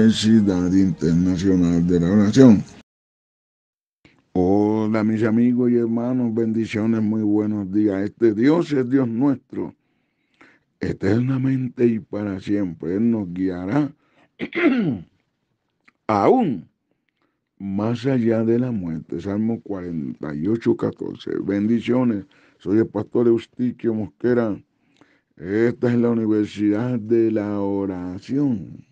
Universidad Internacional de la Oración. Hola mis amigos y hermanos, bendiciones, muy buenos días. Este Dios es Dios nuestro, eternamente y para siempre. Él nos guiará aún más allá de la muerte. Salmo 48, 14. Bendiciones, soy el pastor Eustiquio Mosquera. Esta es la Universidad de la Oración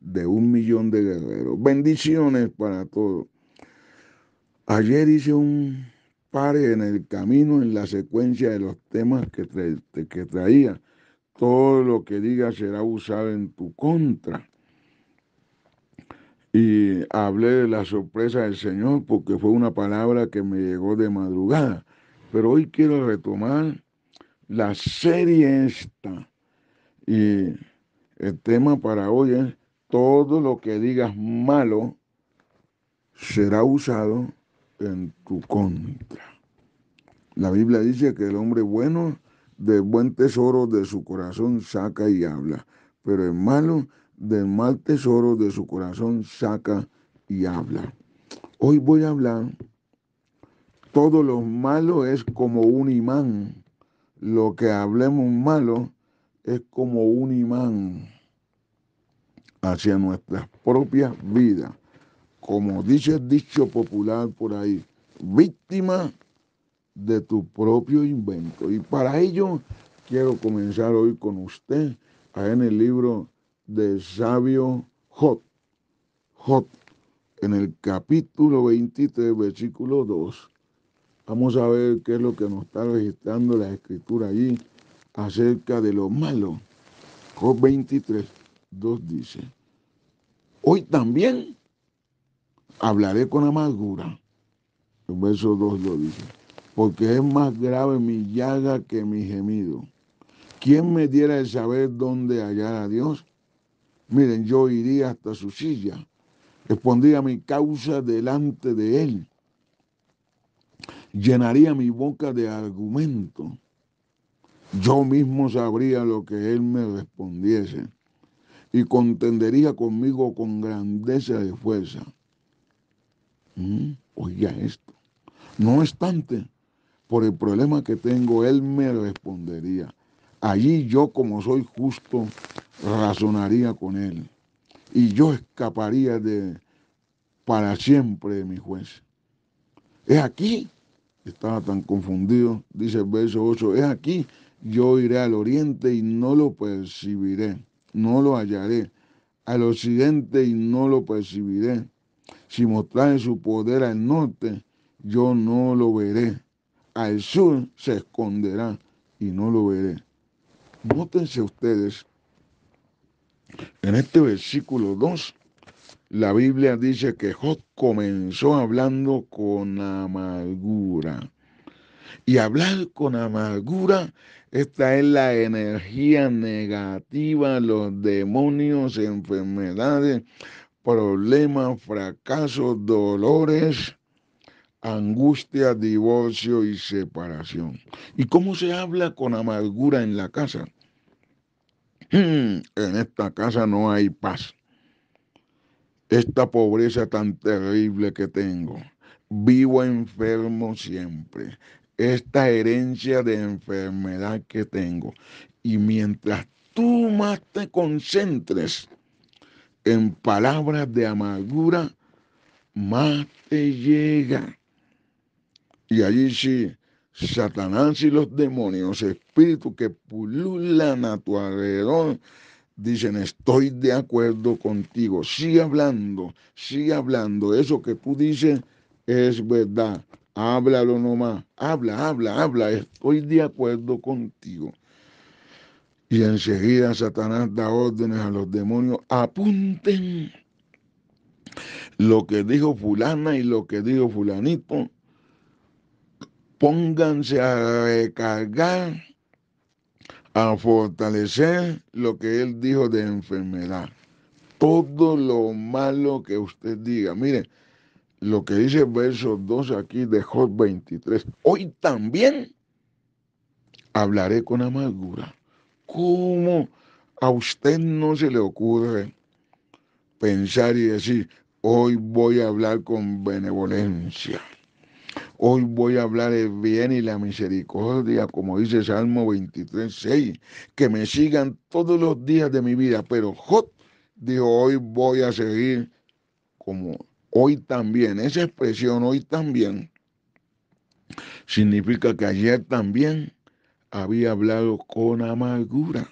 de un millón de guerreros. Bendiciones para todos. Ayer hice un par en el camino, en la secuencia de los temas que, que traía. Todo lo que diga será usado en tu contra. Y hablé de la sorpresa del Señor porque fue una palabra que me llegó de madrugada. Pero hoy quiero retomar la serie esta. Y el tema para hoy es todo lo que digas malo será usado en tu contra. La Biblia dice que el hombre bueno de buen tesoro de su corazón saca y habla, pero el malo del mal tesoro de su corazón saca y habla. Hoy voy a hablar, todo lo malo es como un imán, lo que hablemos malo es como un imán hacia nuestras propias vidas. Como dice el dicho popular por ahí, víctima de tu propio invento. Y para ello quiero comenzar hoy con usted en el libro de sabio Jot. Jot, en el capítulo 23, versículo 2. Vamos a ver qué es lo que nos está registrando la escritura allí acerca de lo malo. Job 23, 2 dice, Hoy también hablaré con amargura. El verso 2 lo dice. Porque es más grave mi llaga que mi gemido. ¿Quién me diera el saber dónde hallar a Dios? Miren, yo iría hasta su silla. expondría mi causa delante de él. Llenaría mi boca de argumento. Yo mismo sabría lo que él me respondiese y contendería conmigo con grandeza de fuerza. Mm, oiga esto. No obstante, por el problema que tengo, él me respondería. Allí yo, como soy justo, razonaría con él. Y yo escaparía de para siempre de mi juez. Es aquí, estaba tan confundido, dice el verso 8, es aquí, yo iré al oriente y no lo percibiré no lo hallaré. Al occidente y no lo percibiré. Si mostrare su poder al norte, yo no lo veré. Al sur se esconderá y no lo veré. Mótense ustedes, en este versículo 2, la Biblia dice que Job comenzó hablando con amargura. Y hablar con amargura, esta es la energía negativa, los demonios, enfermedades, problemas, fracasos, dolores, angustia, divorcio y separación. ¿Y cómo se habla con amargura en la casa? en esta casa no hay paz. Esta pobreza tan terrible que tengo vivo enfermo siempre. Esta herencia de enfermedad que tengo. Y mientras tú más te concentres en palabras de amargura, más te llega. Y allí sí, Satanás y los demonios, espíritus que pululan a tu alrededor, dicen, estoy de acuerdo contigo, sigue hablando, sigue hablando, eso que tú dices es verdad. Háblalo nomás. Habla, habla, habla. Estoy de acuerdo contigo. Y enseguida Satanás da órdenes a los demonios. Apunten lo que dijo fulana y lo que dijo fulanito. Pónganse a recargar, a fortalecer lo que él dijo de enfermedad. Todo lo malo que usted diga. miren, lo que dice el verso 2 aquí de Job 23. Hoy también hablaré con amargura. ¿Cómo a usted no se le ocurre pensar y decir, hoy voy a hablar con benevolencia? Hoy voy a hablar el bien y la misericordia, como dice Salmo 23, 6, que me sigan todos los días de mi vida. Pero Job dijo, hoy voy a seguir como hoy también. Esa expresión hoy también significa que ayer también había hablado con amargura.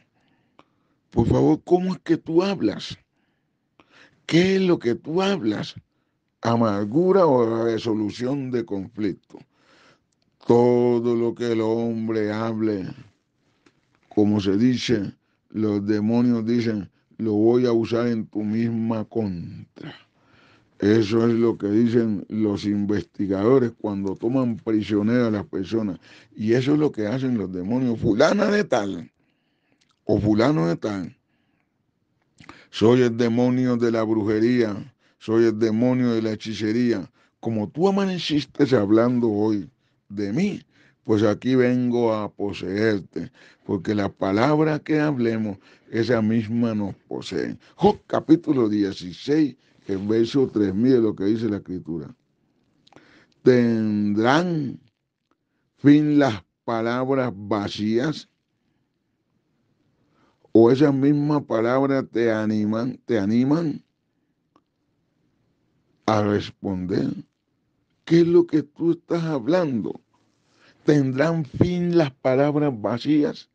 Por favor, ¿cómo es que tú hablas? ¿Qué es lo que tú hablas? ¿Amargura o resolución de conflicto? Todo lo que el hombre hable, como se dice, los demonios dicen, lo voy a usar en tu misma contra. Eso es lo que dicen los investigadores cuando toman prisioneros a las personas. Y eso es lo que hacen los demonios. Fulana de tal o fulano de tal. Soy el demonio de la brujería, soy el demonio de la hechicería. Como tú amaneciste hablando hoy de mí, pues aquí vengo a poseerte, porque la palabra que hablemos, esa misma nos posee. capítulo 16 en verso 3000 lo que dice la escritura. Tendrán fin las palabras vacías o esas mismas palabras te animan, te animan a responder. ¿Qué es lo que tú estás hablando? ¿Tendrán fin las palabras vacías?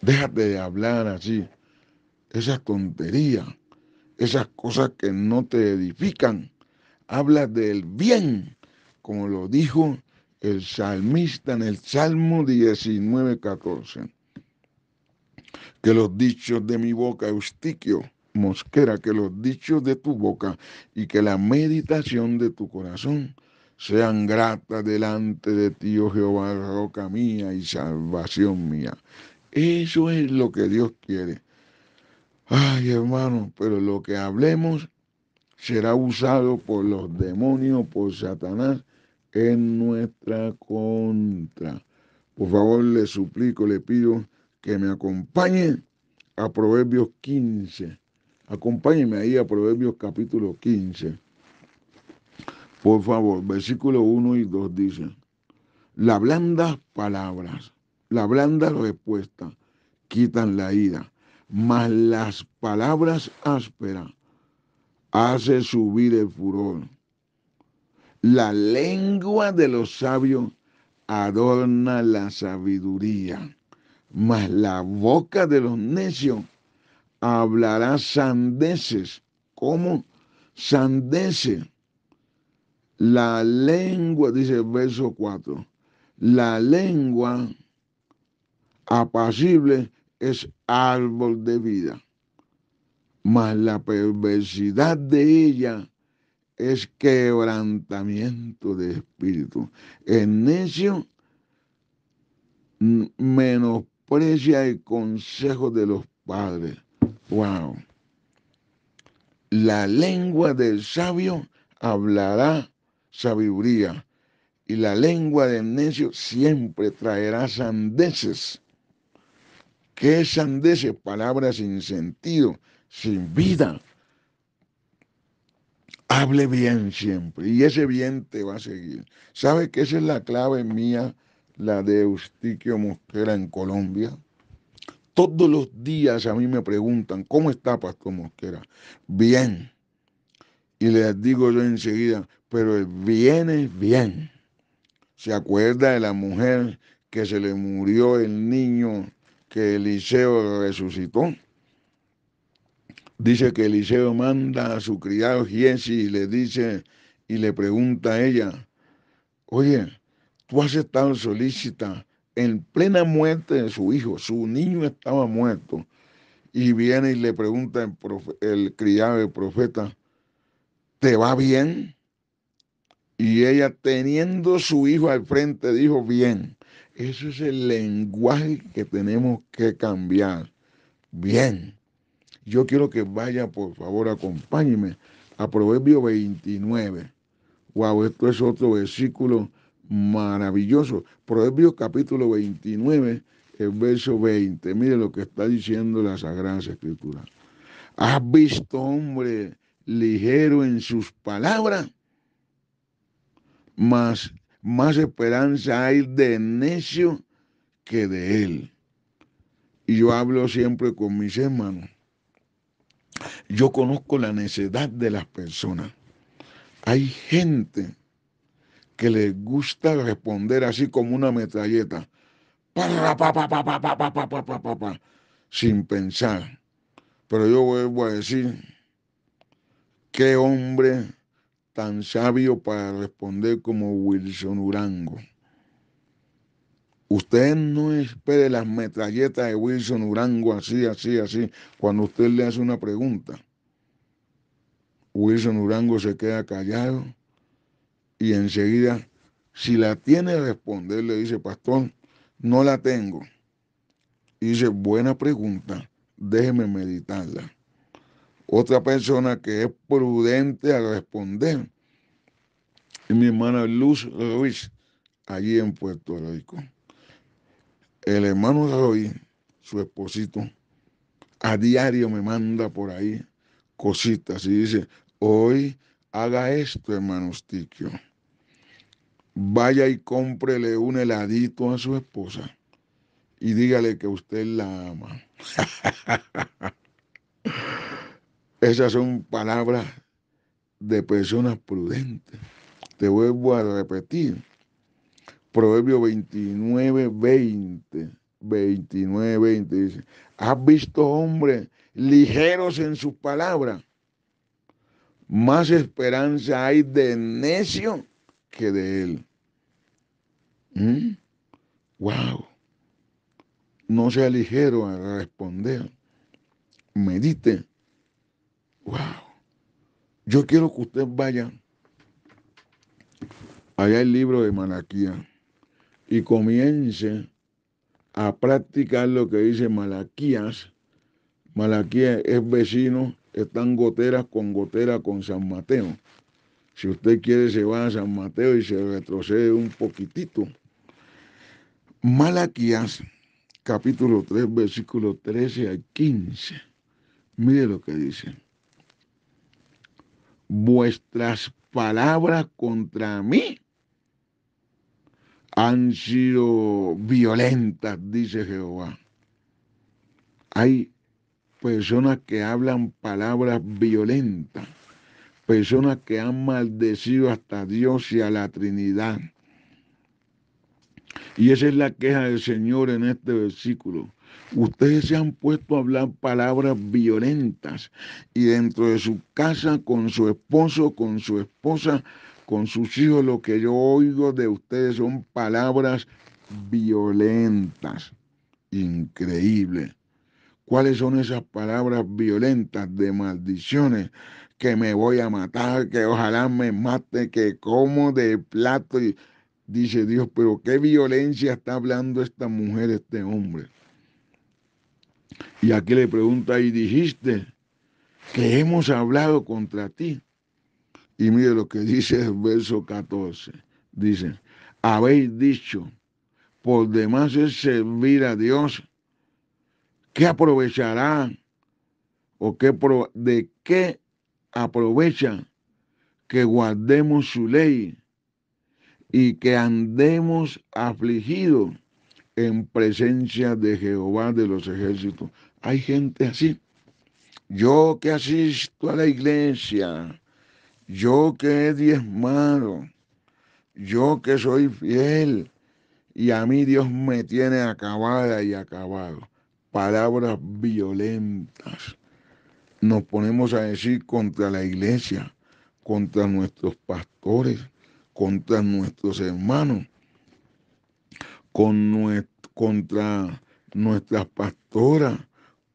Déjate de hablar así, esa tontería esas cosas que no te edifican. Habla del bien, como lo dijo el salmista en el Salmo 19, 14. Que los dichos de mi boca, Eustiquio, Mosquera, que los dichos de tu boca y que la meditación de tu corazón sean grata delante de ti, oh Jehová, roca mía y salvación mía. Eso es lo que Dios quiere. Ay, hermano, pero lo que hablemos será usado por los demonios, por Satanás, en nuestra contra. Por favor, le suplico, le pido que me acompañe a Proverbios 15. Acompáñeme ahí a Proverbios capítulo 15. Por favor, versículos 1 y 2 dicen, las blandas palabras, las blandas respuestas quitan la ira mas las palabras ásperas hace subir el furor. La lengua de los sabios adorna la sabiduría, mas la boca de los necios hablará sandeces. como Sandeces. La lengua, dice el verso 4, la lengua apacible es árbol de vida, mas la perversidad de ella es quebrantamiento de espíritu. El necio menosprecia el consejo de los padres. Wow. La lengua del sabio hablará sabiduría y la lengua del necio siempre traerá sandeces. Qué sandeces, palabras sin sentido, sin vida. Hable bien siempre y ese bien te va a seguir. ¿Sabe que esa es la clave mía, la de Eustiquio Mosquera en Colombia? Todos los días a mí me preguntan, ¿cómo está Pastor Mosquera? Bien. Y les digo yo enseguida, pero el bien es bien. ¿Se acuerda de la mujer que se le murió el niño que Eliseo resucitó. Dice que Eliseo manda a su criado Giesi y le dice y le pregunta a ella, oye, tú has estado solícita en plena muerte de su hijo, su niño estaba muerto. Y viene y le pregunta el, el criado del profeta, ¿te va bien? Y ella teniendo su hijo al frente dijo, bien. Eso es el lenguaje que tenemos que cambiar. Bien, yo quiero que vaya, por favor, acompáñeme a Proverbio 29. Wow, esto es otro versículo maravilloso. Proverbio capítulo 29, el verso 20. Mire lo que está diciendo la Sagrada Escritura. ¿Has visto hombre ligero en sus palabras? Mas más esperanza hay de necio que de él. Y yo hablo siempre con mis hermanos. Yo conozco la necesidad de las personas. Hay gente que les gusta responder así como una metralleta, pa, pa, pa, sin pensar. Pero yo vuelvo a decir, qué hombre tan sabio para responder como Wilson Urango. Usted no espere las metralletas de Wilson Urango así, así, así, cuando usted le hace una pregunta. Wilson Urango se queda callado y enseguida, si la tiene, responder, le dice, pastor, no la tengo. Y dice, buena pregunta, déjeme meditarla otra persona que es prudente a responder. es mi hermana Luz Ruiz, allí en Puerto Rico. El hermano Roy, su esposito, a diario me manda por ahí cositas y dice, hoy haga esto, hermano Stikio Vaya y cómprele un heladito a su esposa y dígale que usted la ama. Esas son palabras de personas prudentes. Te vuelvo a repetir. Proverbio 29, 20. 29, 20 dice, ¿has visto hombres ligeros en sus palabras? Más esperanza hay de necio que de él. ¡Wow! ¿Mm? No sea ligero a responder. Medite yo quiero que usted vaya allá el libro de Malaquías y comience a practicar lo que dice Malaquías. Malaquías es vecino, están goteras con gotera con San Mateo. Si usted quiere, se va a San Mateo y se retrocede un poquitito. Malaquías, capítulo 3, versículo 13 al 15. Mire lo que dice vuestras palabras contra mí han sido violentas, dice Jehová. Hay personas que hablan palabras violentas, personas que han maldecido hasta Dios y a la Trinidad. Y esa es la queja del Señor en este versículo. Ustedes se han puesto a hablar palabras violentas y dentro de su casa, con su esposo, con su esposa, con sus hijos, lo que yo oigo de ustedes son palabras violentas. Increíble. ¿Cuáles son esas palabras violentas de maldiciones? Que me voy a matar, que ojalá me mate, que como de plato. Y dice Dios, pero qué violencia está hablando esta mujer, este hombre. Y aquí le pregunta, y dijiste que hemos hablado contra ti. Y mire lo que dice el verso 14. Dice, habéis dicho, por demás es servir a Dios, ¿qué aprovechará? ¿O qué de qué aprovecha que guardemos su ley y que andemos afligidos en presencia de Jehová de los ejércitos. Hay gente así. Yo que asisto a la iglesia, yo que he diezmado, yo que soy fiel, y a mí Dios me tiene acabada y acabado. Palabras violentas. Nos ponemos a decir contra la iglesia, contra nuestros pastores, contra nuestros hermanos contra nuestras pastoras,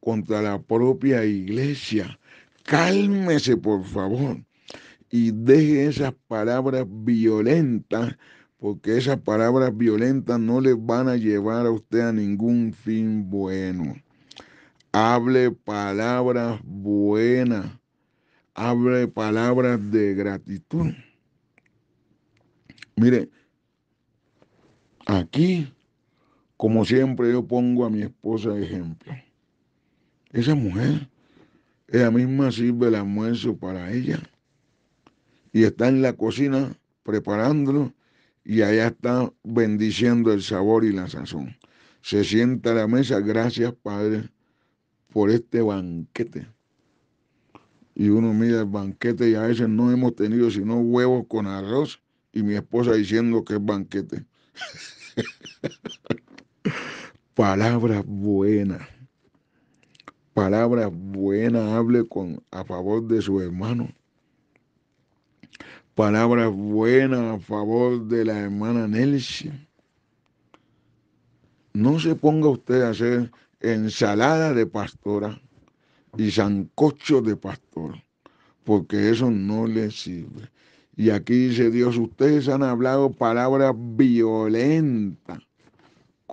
contra la propia iglesia. Cálmese, por favor, y deje esas palabras violentas, porque esas palabras violentas no le van a llevar a usted a ningún fin bueno. Hable palabras buenas, hable palabras de gratitud. Mire, aquí como siempre yo pongo a mi esposa de ejemplo. Esa mujer, ella misma sirve el almuerzo para ella. Y está en la cocina preparándolo y allá está bendiciendo el sabor y la sazón. Se sienta a la mesa, gracias Padre por este banquete. Y uno mira el banquete y a veces no hemos tenido sino huevos con arroz y mi esposa diciendo que es banquete. Palabras buenas. Palabras buenas hable con a favor de su hermano. Palabras buenas a favor de la hermana Nelson. No se ponga usted a hacer ensalada de pastora y sancocho de pastor, porque eso no le sirve. Y aquí dice Dios, ustedes han hablado palabras violentas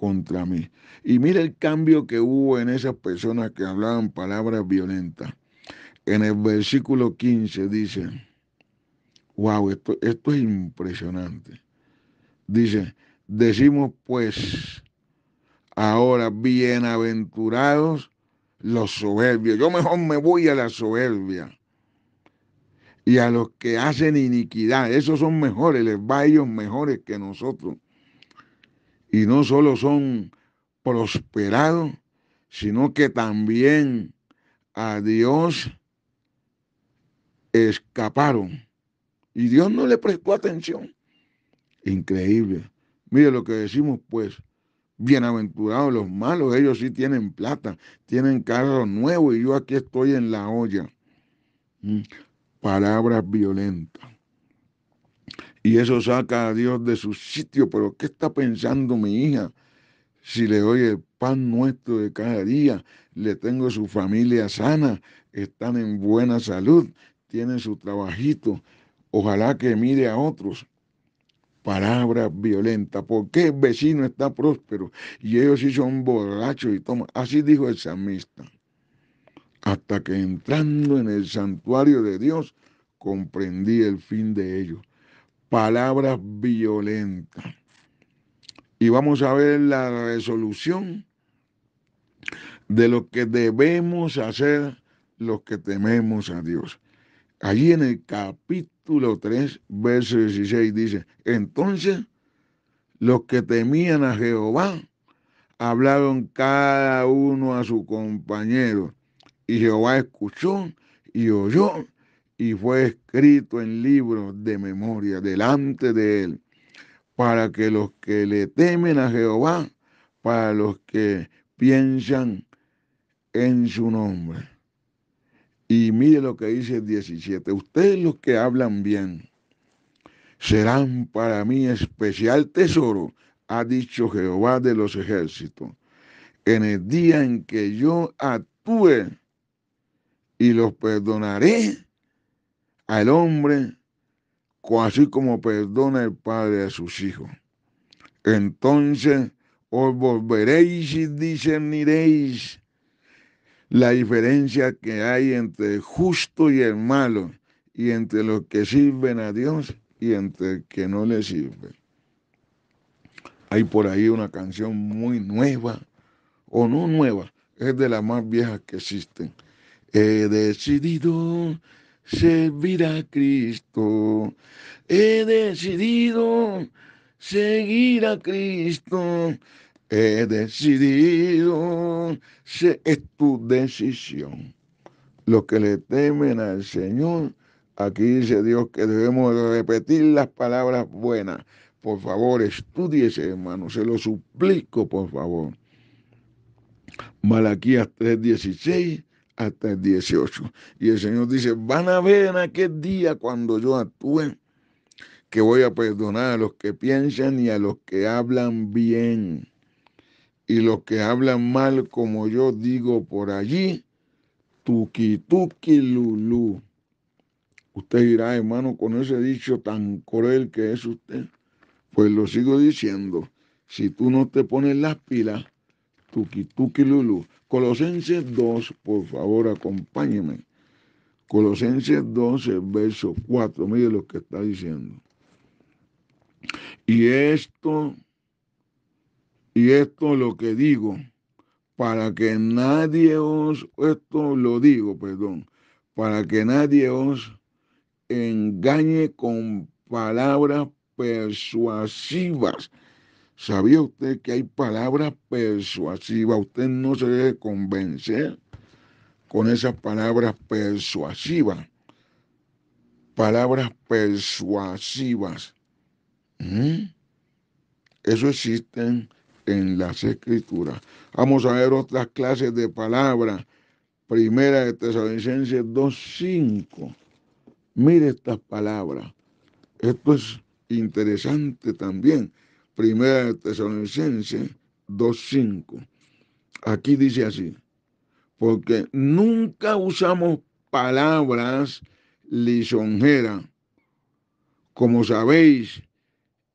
contra mí. Y mira el cambio que hubo en esas personas que hablaban palabras violentas. En el versículo 15 dice, wow, esto, esto es impresionante. Dice, decimos pues ahora bienaventurados los soberbios. Yo mejor me voy a la soberbia. Y a los que hacen iniquidad, esos son mejores, les va a ellos mejores que nosotros y no solo son prosperados, sino que también a Dios escaparon. Y Dios no le prestó atención. Increíble. Mire lo que decimos, pues. Bienaventurados los malos, ellos sí tienen plata, tienen carros nuevos y yo aquí estoy en la olla. Mm, palabras violentas. Y eso saca a Dios de su sitio. Pero ¿qué está pensando mi hija? Si le doy el pan nuestro de cada día, le tengo su familia sana, están en buena salud, tienen su trabajito. Ojalá que mire a otros. Palabras violentas. ¿Por qué el vecino está próspero y ellos sí son borrachos y toman? Así dijo el samista. Hasta que entrando en el santuario de Dios, comprendí el fin de ellos palabras violentas. Y vamos a ver la resolución de lo que debemos hacer los que tememos a Dios. Allí en el capítulo 3, verso 16 dice, entonces los que temían a Jehová hablaron cada uno a su compañero y Jehová escuchó y oyó y fue escrito en libros de memoria delante de él, para que los que le temen a Jehová, para los que piensan en su nombre. Y mire lo que dice el 17, ustedes los que hablan bien serán para mí especial tesoro, ha dicho Jehová de los ejércitos, en el día en que yo actúe y los perdonaré al hombre, así como perdona el Padre a sus hijos. Entonces os volveréis y discerniréis la diferencia que hay entre el justo y el malo, y entre los que sirven a Dios y entre los que no le sirve. Hay por ahí una canción muy nueva, o no nueva, es de las más viejas que existen. He decidido servir a Cristo. He decidido seguir a Cristo. He decidido, es tu decisión. Los que le temen al Señor, aquí dice Dios que debemos repetir las palabras buenas. Por favor, ese hermano, se lo suplico, por favor. Malaquías 3:16 hasta el 18. Y el Señor dice, van a ver en aquel día cuando yo actúe que voy a perdonar a los que piensan y a los que hablan bien. Y los que hablan mal, como yo digo por allí, tuki Usted dirá, hermano, con ese dicho tan cruel que es usted. Pues lo sigo diciendo, si tú no te pones las pilas, Tuki Tuki Lulu. Colosenses 2, por favor, acompáñeme Colosenses 12, verso 4. Mire lo que está diciendo. Y esto, y esto lo que digo, para que nadie os, esto lo digo, perdón, para que nadie os engañe con palabras persuasivas ¿Sabía usted que hay palabras persuasivas? Usted no se debe convencer con esas palabras persuasivas. Palabras persuasivas. ¿Mm? Eso existen en las escrituras. Vamos a ver otras clases de palabras. Primera de Tesalonicenses 2.5. Mire estas palabras. Esto es interesante también. Primera dos 2.5. Aquí dice así, porque nunca usamos palabras lisonjeras, como sabéis,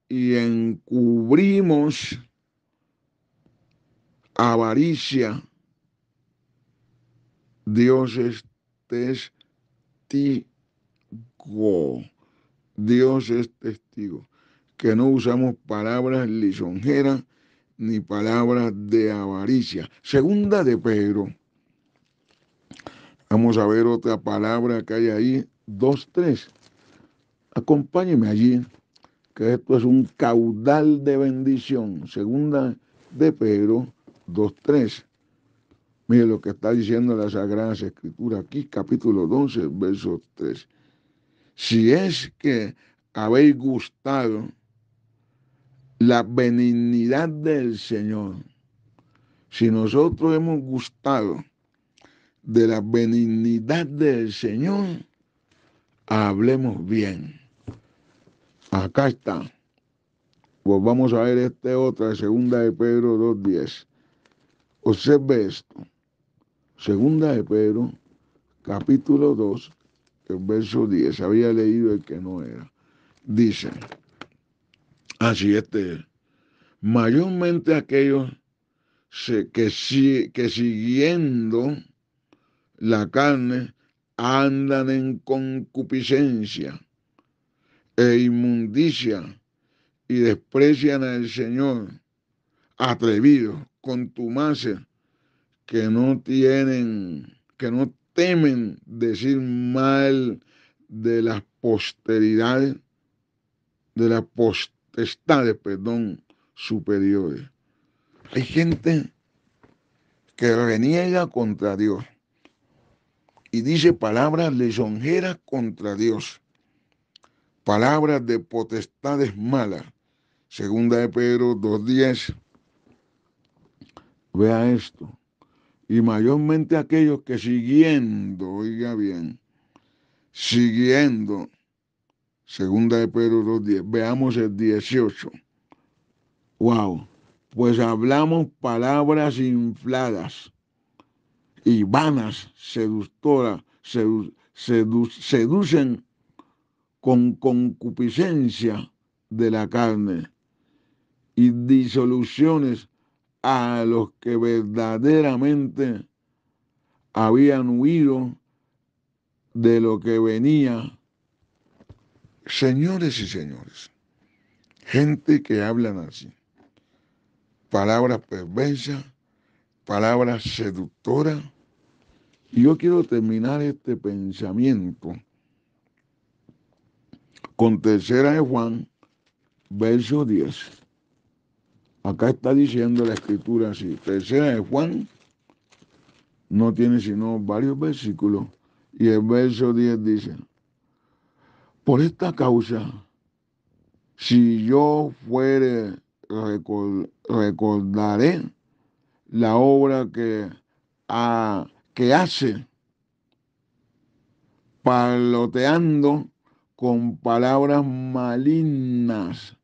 y encubrimos avaricia. Dios es testigo. Dios es testigo que no usamos palabras lisonjeras ni palabras de avaricia. Segunda de Pedro. Vamos a ver otra palabra que hay ahí. Dos, tres. Acompáñeme allí, que esto es un caudal de bendición. Segunda de Pedro, dos, tres. Mire lo que está diciendo la Sagrada Escritura aquí, capítulo 12, verso 3. Si es que habéis gustado la benignidad del Señor. Si nosotros hemos gustado de la benignidad del Señor, hablemos bien. Acá está. Pues vamos a ver este otra, segunda de Pedro 2.10. Observe esto. Segunda de Pedro, capítulo 2, el verso 10. Había leído el que no era. Dice. Así este, mayormente aquellos que, siguiendo la carne andan en concupiscencia e inmundicia y desprecian al Señor, atrevidos, contumaces, que no tienen, que no temen decir mal de las posteridades, de la posteridad de perdón, superiores. Hay gente que reniega contra Dios y dice palabras lisonjeras contra Dios, palabras de potestades malas. Segunda de Pedro 2.10. Vea esto. Y mayormente aquellos que siguiendo, oiga bien, siguiendo Segunda de Pedro 2.10. Veamos el 18. Wow. Pues hablamos palabras infladas y vanas, seductoras, seducen con concupiscencia de la carne y disoluciones a los que verdaderamente habían huido de lo que venía Señores y señores, gente que hablan así, palabras perversas, palabras seductoras. yo quiero terminar este pensamiento con tercera de Juan, verso 10. Acá está diciendo la escritura así, tercera de Juan no tiene sino varios versículos y el verso 10 dice, por esta causa, si yo fuere, recordaré la obra que, hace, paloteando con palabras malignas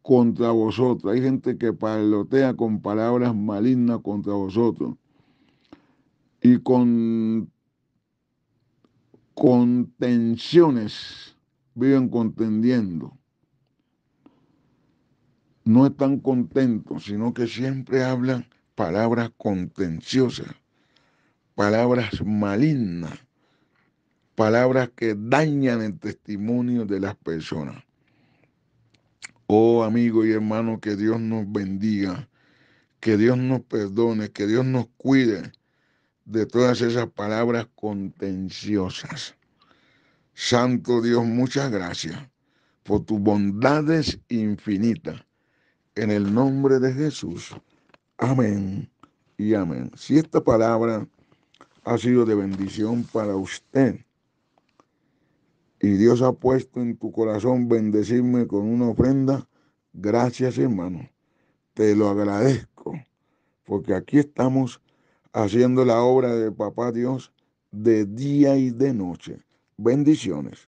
contra vosotros. Hay gente que palotea con palabras malignas contra vosotros. Y con contenciones viven contendiendo. No están contentos, sino que siempre hablan palabras contenciosas, palabras malignas, palabras que dañan el testimonio de las personas. Oh amigo y hermano, que Dios nos bendiga, que Dios nos perdone, que Dios nos cuide de todas esas palabras contenciosas. Santo Dios, muchas gracias por tus bondades infinitas. En el nombre de Jesús. Amén y amén. Si esta palabra ha sido de bendición para usted y Dios ha puesto en tu corazón bendecirme con una ofrenda, gracias hermano. Te lo agradezco porque aquí estamos haciendo la obra de Papá Dios de día y de noche Bendiciones.